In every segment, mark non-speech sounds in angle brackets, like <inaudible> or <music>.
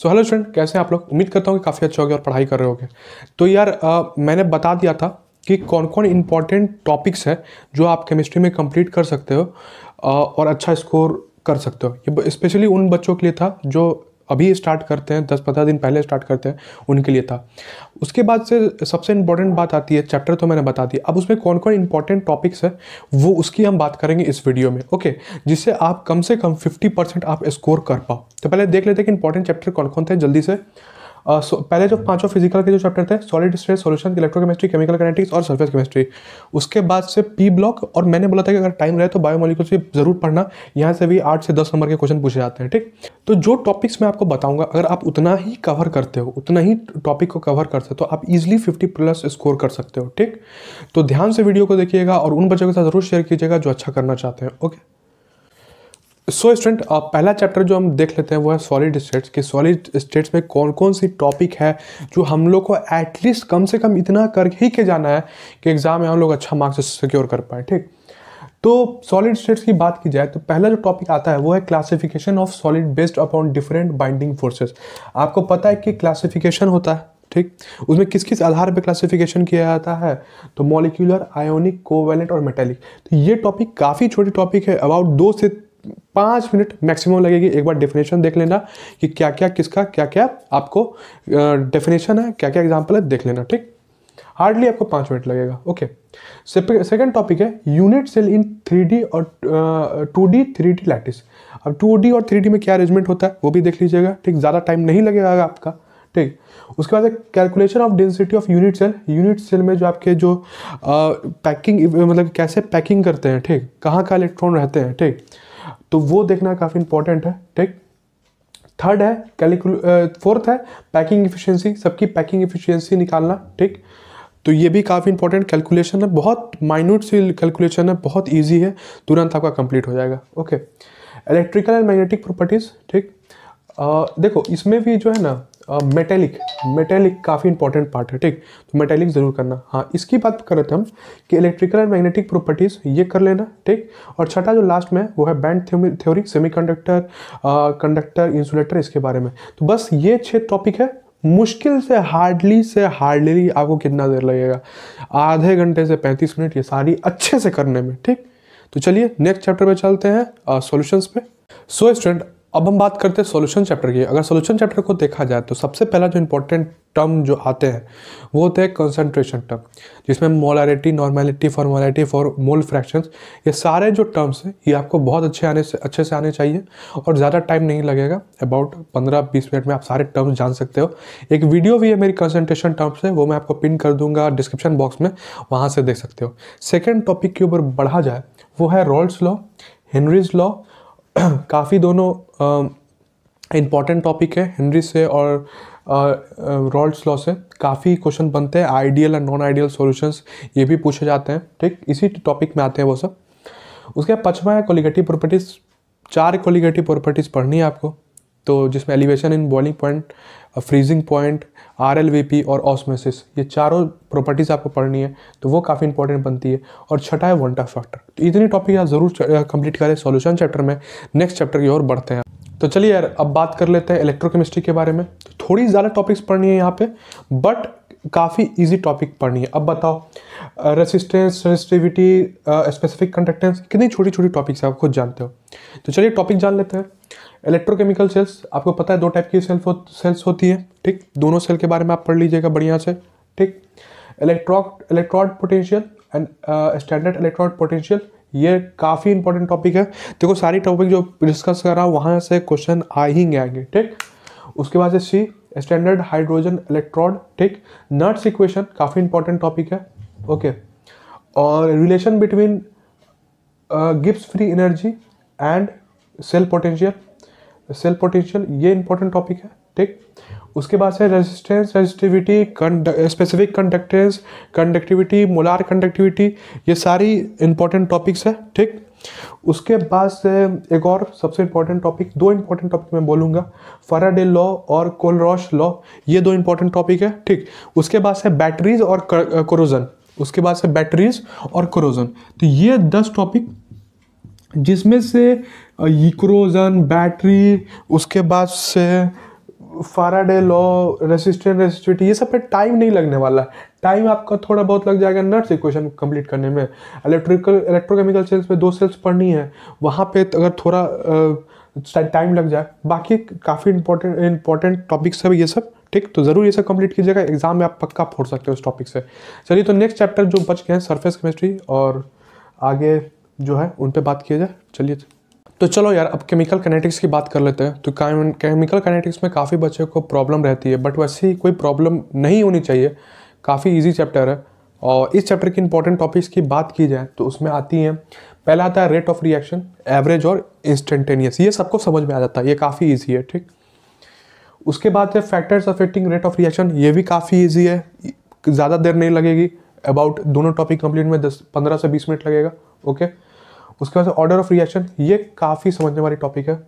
So hello student कैसे हैं आप लोग उम्मीद करता हूँ कि काफ़ी अच्छा हो गया और पढ़ाई कर रहे होगे तो यार आ, मैंने बता दिया था कि कौन कौन इम्पॉर्टेंट टॉपिक्स हैं जो आप केमिस्ट्री में कंप्लीट कर सकते हो आ, और अच्छा स्कोर कर सकते हो ये स्पेशली उन बच्चों के लिए था जो अभी स्टार्ट करते हैं दस पंद्रह दिन पहले स्टार्ट करते हैं उनके लिए था उसके बाद से सबसे इंपॉर्टेंट बात आती है चैप्टर तो मैंने बता दिया अब उसमें कौन कौन इंपॉर्टेंट टॉपिक्स है वो उसकी हम बात करेंगे इस वीडियो में ओके जिससे आप कम से कम फिफ्टी परसेंट आप स्कोर कर पाओ तो पहले देख लेते हैं कि इंपॉर्टेंट चैप्टर कौन कौन थे जल्दी से सो पहले जो पांचों फिजिकल के जो चैप्टर थे solid state solution electrochemistry chemical kinetics और सरफेस केमिस्ट्री उसके बाद से पी ब्लॉक और मैंने बोला था कि अगर टाइम रहे तो बायोमोलिकल्स भी जरूर पढ़ना यहाँ से भी आठ से दस नंबर के क्वेश्चन पूछे जाते हैं ठीक तो जो टॉपिक्स मैं आपको बताऊंगा अगर आप उतना ही कवर करते हो उतना ही टॉपिक को कवर करते हो तो आप इजिली फिफ्टी प्लस स्कोर कर सकते हो ठीक तो ध्यान से वीडियो को देखिएगा और उन बच्चों के साथ जरूर शेयर कीजिएगा जो अच्छा करना चाहते हैं okay so so, student uh, पहला चैप्टर जो हम देख लेते हैं वो है सॉलिड स्टेट्स कि सॉलिड स्टेट्स में कौन कौन सी टॉपिक है जो हम लोग को एटलीस्ट कम से कम इतना कर ही के जाना है कि एग्ज़ाम में हम लोग अच्छा मार्क्स सिक्योर कर पाए ठीक तो सॉलिड स्टेट्स की बात की जाए तो पहला जो टॉपिक आता है वो है classification of solid based upon different binding forces आपको पता है कि क्लासिफिकेशन होता है ठीक उसमें किस किस आधार पर क्लासिफिकेशन किया जाता है तो मॉलिक्यूलर आयोनिक कोवेलेंट और मेटेलिक तो ये टॉपिक काफ़ी छोटी टॉपिक है अबाउट दो से पाँच मिनट मैक्सिमम लगेगी एक बार डेफिनेशन देख लेना कि क्या क्या किसका क्या क्या आपको डेफिनेशन है क्या क्या एग्जाम्पल है देख लेना ठीक हार्डली आपको पाँच मिनट लगेगा ओके सेकेंड टॉपिक है यूनिट सेल इन थ्री और two D three D lattice अब टू और थ्री डी में क्या अरेंजमेंट होता है वो भी देख लीजिएगा ठीक ज़्यादा टाइम नहीं लगेगा आपका ठीक उसके बाद calculation of density of unit cell unit cell में जो आपके जो आ, पैकिंग मतलब कैसे पैकिंग करते हैं ठीक कहाँ का इलेक्ट्रॉन रहते हैं ठीक तो वो देखना काफ़ी इंपॉर्टेंट है ठीक थर्ड है कैलकुल फोर्थ है पैकिंग इफिशियंसी सबकी पैकिंग इफिशियंसी निकालना ठीक तो ये भी काफ़ी इंपॉर्टेंट कैलकुलेशन है बहुत माइन्यूट सी कैलकुलेशन है बहुत ईजी है तुरंत आपका कंप्लीट हो जाएगा okay electrical and magnetic properties ठीक देखो इसमें भी जो है ना मेटेलिक मेटेलिक काफ़ी इंपॉर्टेंट पार्ट है ठीक तो मेटेलिक ज़रूर करना हाँ इसकी बात कर रहे थे हम कि इलेक्ट्रिकल एंड मैग्नेटिक प्रॉपर्टीज़ ये कर लेना ठीक और छठा जो लास्ट में वो है band theory semiconductor conductor insulator इसके बारे में तो बस ये छः टॉपिक है मुश्किल से हार्डली से हार्डली आपको कितना देर लगेगा आधे घंटे से पैंतीस मिनट ये सारी अच्छे से करने में ठीक तो चलिए नेक्स्ट चैप्टर में चलते हैं सॉल्यूशंस पे सो so, स्टूडेंट अब हम बात करते हैं सॉल्यूशन चैप्टर की अगर सॉल्यूशन चैप्टर को देखा जाए तो सबसे पहला जो इंपॉर्टेंट टर्म जो आते हैं वो होते हैं कंसनट्रेशन टर्म जिसमें molarity normality formality for mole fractions ये सारे जो टर्म्स हैं ये आपको बहुत अच्छे आने से अच्छे से आने चाहिए और ज़्यादा टाइम नहीं लगेगा अबाउट पंद्रह बीस मिनट में आप सारे टर्म्स जान सकते हो एक वीडियो भी है मेरी कंसनट्रेशन टर्म्स से वो मैं आपको पिन कर दूंगा डिस्क्रिप्शन बॉक्स में वहाँ से देख सकते हो सेकेंड टॉपिक के ऊपर बढ़ा जाए वो है रोल्स लॉ हेनरीज लॉ <clears throat> काफ़ी दोनों इम्पॉर्टेंट टॉपिक है हेनरी से और रॉल्ड्स लॉ से काफ़ी क्वेश्चन बनते हैं ideal and non ideal solutions ये भी पूछे जाते हैं ठीक इसी टॉपिक में आते हैं वो सब उसके बाद पचवा है कॉलीगेटिव प्रॉपर्टीज़ चार कॉलीगेटिव प्रॉपर्टीज़ पढ़नी है आपको तो जिसमें elevation in boiling point freezing point आर और ऑस्मेसिस ये चारों प्रॉपर्टीज़ आपको पढ़नी है तो वो काफ़ी इंपॉर्टेंट बनती है और छठा है वनटा फैक्टर तो इतनी टॉपिक आप ज़रूर कंप्लीट uh, करें सॉल्यूशन चैप्टर में नेक्स्ट चैप्टर की ओर बढ़ते हैं तो चलिए यार अब बात कर लेते हैं इलेक्ट्रोकेमिस्ट्री के बारे में तो थोड़ी ज़्यादा टॉपिक्स पढ़नी है यहाँ पे बट काफ़ी इजी टॉपिक पढ़नी है अब बताओ रेसिस्टेंस सेंसिटिविटी स्पेसिफिक कंडक्टेंस कितनी छोटी छोटी टॉपिक्स आप खुद जानते हो तो चलिए टॉपिक जान लेते हैं इलेक्ट्रोकेमिकल सेल्स आपको पता है दो टाइप की सेल्फ हो, सेल्स होती है ठीक दोनों सेल के बारे में आप पढ़ लीजिएगा बढ़िया से ठीक इलेक्ट्रॉक electrode potential and standard electrode potential ये काफ़ी इंपॉर्टेंट टॉपिक है देखो सारी टॉपिक जो डिस्कस कर रहा हूँ वहाँ से क्वेश्चन आ ही गए आएंगे ठीक उसके बाद है सी स्टैंडर्ड हाइड्रोजन इलेक्ट्रॉड ठीक नर्ट्स इक्वेशन काफ़ी इंपॉर्टेंट टॉपिक है ओके और relation between Gibbs free energy and cell potential cell potential ये इंपॉर्टेंट टॉपिक है ठीक उसके बाद से resistance resistivity specific conductance conductivity molar conductivity ये सारी इंपॉर्टेंट टॉपिक्स है ठीक उसके बाद से एक और सबसे इंपॉर्टेंट टॉपिक दो इम्पॉर्टेंट टॉपिक मैं बोलूंगा फराडे लॉ और कोलरॉश लॉ ये दो इंपॉर्टेंट टॉपिक है ठीक उसके बाद से बैटरीज और क्रोजन उसके बाद से बैटरीज और क्रोजन तो ये दस टॉपिक जिसमें से यूक्रोजन बैटरी उसके बाद से फाराडे लॉ रेसिस्टेंट रेसिस्टिविटी ये सब पे टाइम नहीं लगने वाला है टाइम आपका थोड़ा बहुत लग जाएगा नर्स इक्वेशन कंप्लीट करने में इलेक्ट्रिकल इलेक्ट्रोकेमिकल सेल्स में दो सेल्स पढ़नी है वहाँ पे तो अगर थोड़ा टाइम लग जाए बाकी काफ़ी इंपॉर्टेंट इंपॉर्टेंट टॉपिक्स है ये सब ठीक तो ज़रूर ये सब कंप्लीट कीजिएगा एग्जाम में आप पक्का फोड़ सकते हो इस टॉपिक से चलिए तो नेक्स्ट चैप्टर जो बच गए हैं सरफेस केमिस्ट्री और आगे जो है उन पर बात किया जाए चलिए तो, तो चलो यार अब केमिकल कैनेटिक्स की बात कर लेते हैं तो केमिकल कैनेटिक्स में काफ़ी बच्चे को प्रॉब्लम रहती है बट वैसे कोई प्रॉब्लम नहीं होनी चाहिए काफ़ी ईजी चैप्टर है और इस चैप्टर की इंपॉर्टेंट टॉपिक्स की बात की जाए तो उसमें आती हैं पहला आता है रेट ऑफ रिएक्शन एवरेज और इंस्टेंटेनियस ये सबको समझ में आ जाता है ये काफ़ी ईजी है ठीक उसके बाद है factors affecting rate of reaction ये भी काफ़ी ईजी है ज़्यादा देर नहीं लगेगी अबाउट दोनों टॉपिक कंप्लीट में दस पंद्रह से बीस मिनट लगेगा ओके उसके बाद ऑर्डर ऑफ रिएक्शन ये काफ़ी समझने वाली टॉपिक है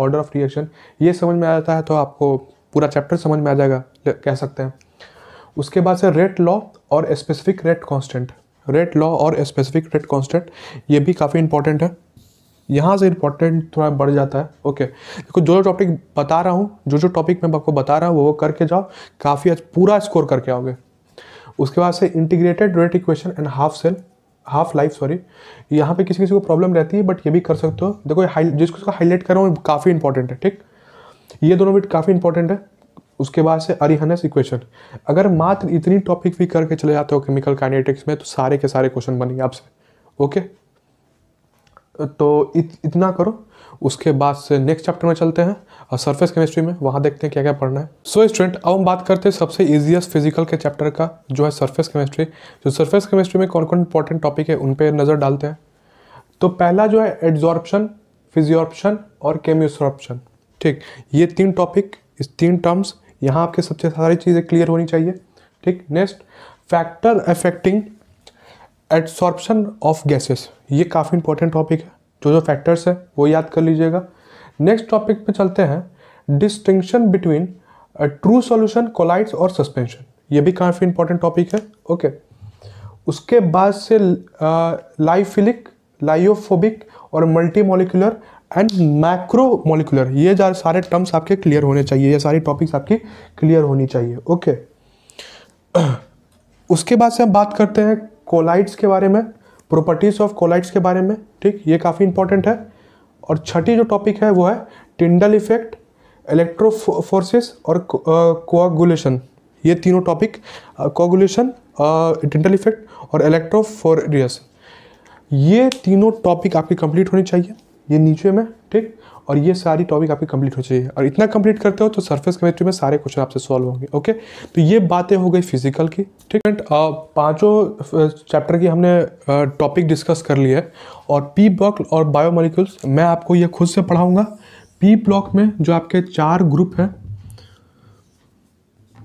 ऑर्डर ऑफ रिएक्शन ये समझ में आ जाता है तो आपको पूरा चैप्टर समझ में आ जाएगा कह सकते हैं उसके बाद से रेट लॉ और specific rate constant rate law और स्पेसिफिक रेट कॉन्स्टेंट ये भी काफ़ी इंपॉर्टेंट है यहाँ से इंपॉर्टेंट थोड़ा बढ़ जाता है ओके देखो जो जो टॉपिक बता रहा हूँ जो जो टॉपिक मैं आपको बता रहा हूँ वो वो करके जाओ काफ़ी पूरा स्कोर करके आओगे उसके बाद से integrated rate equation and half cell half life sorry यहाँ पे किसी किसी को प्रॉब्लम रहती है बट ये भी कर सकते हो देखो जिसको इसका हाईलाइट कर रहा हूँ काफ़ी इंपॉर्टेंट है ठीक ये दोनों बिट काफ़ी इंपॉर्टेंट है उसके बाद से अरिहनस इक्वेशन अगर मात्र इतनी टॉपिक भी करके चले जाते हो केमिकल काइनेटिक्स में तो सारे के सारे क्वेश्चन बनेंगे आपसे ओके तो इत, इतना करो उसके बाद से नेक्स्ट चैप्टर में चलते हैं और सरफेस केमिस्ट्री में वहाँ देखते हैं क्या क्या पढ़ना है सो so, स्टूडेंट अब हम बात करते हैं सबसे ईजिएस्ट फिजिकल के चैप्टर का जो है सरफेस केमिस्ट्री जो सरफेस केमिस्ट्री में कौन कौन इंपॉर्टेंट टॉपिक है उन पर नज़र डालते हैं तो पहला जो है एड्जॉर्प्शन फिजियॉर्प्शन और केमियोसॉर्प्शन ठीक ये तीन टॉपिक इस तीन टर्म्स यहाँ आपके सबसे सारी चीज़ें क्लियर होनी चाहिए ठीक next factor affecting adsorption of gases ये काफ़ी इंपॉर्टेंट टॉपिक है जो जो फैक्टर्स है वो याद कर लीजिएगा नेक्स्ट टॉपिक पे चलते हैं distinction between true solution colloids और सस्पेंशन ये भी काफ़ी इंपॉर्टेंट टॉपिक है ओके उसके बाद से लाइफिलिक लाइफोबिक और multimolecular and macromolecular ये सारे टर्म्स आपके क्लियर होने चाहिए ये सारी टॉपिक्स आपकी क्लियर होनी चाहिए ओके okay. <clears throat> उसके बाद से हम बात करते हैं कोलाइड्स के बारे में प्रॉपर्टीज़ ऑफ कोलाइट्स के बारे में ठीक ये काफ़ी इंपॉर्टेंट है और छठी जो टॉपिक है वो है टिंडल इफेक्ट इलेक्ट्रो फोर्सेस और कोगुलेशन ये तीनों टॉपिक कोगुलेशन टिंडल इफेक्ट और इलेक्ट्रोफोरियस ये तीनों टॉपिक आपकी कंप्लीट होनी चाहिए ये नीचे में ठीक और ये सारी टॉपिक आपकी कंप्लीट हो चाहिए और इतना कंप्लीट करते हो तो सर्फेस केमिस्ट्री में सारे क्वेश्चन आपसे सॉल्व होंगे ओके तो ये बातें हो गई फिजिकल की ठीक है पाँचों चैप्टर की हमने टॉपिक डिस्कस कर लिया है और पी ब्लॉक और बायोमोलिक्यूल्स मैं आपको ये खुद से पढ़ाऊँगा पी ब्लॉक में जो आपके चार ग्रुप हैं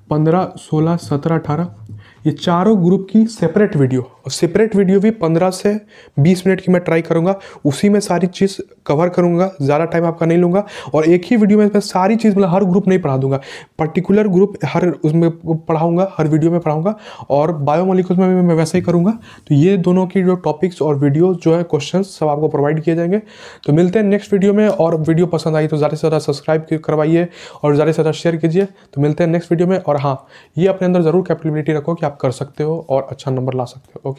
पंद्रह सोलह सत्रह अठारह ये चारों ग्रुप की सेपरेट वीडियो और सेपरेट वीडियो भी पंद्रह से बीस मिनट की मैं ट्राई करूँगा उसी में सारी चीज़ कवर करूँगा ज़्यादा टाइम आपका नहीं लूँगा और एक ही वीडियो में मैं सारी चीज़ मतलब हर ग्रुप नहीं पढ़ा दूंगा पर्टिकुलर ग्रुप हर उसमें पढ़ाऊंगा हर वीडियो में पढ़ाऊंगा और बायोमोलिकल्स में भी मैं वैसे ही करूँगा तो ये दोनों की जो टॉपिक्स और वीडियो जो है क्वेश्चन सब आपको प्रोवाइड किए जाएंगे तो मिलते हैं नेक्स्ट वीडियो में और वीडियो पसंद आई तो ज़्यादा से ज़्यादा सब्सक्राइब करवाइए और ज़्यादा से ज़्यादा शेयर कीजिए तो मिलते हैं नेक्स्ट वीडियो में और हाँ ये अपने अंदर ज़रूर कैपेबिलिटी रखो कि आप कर सकते हो और अच्छा नंबर ला सकते हो ओके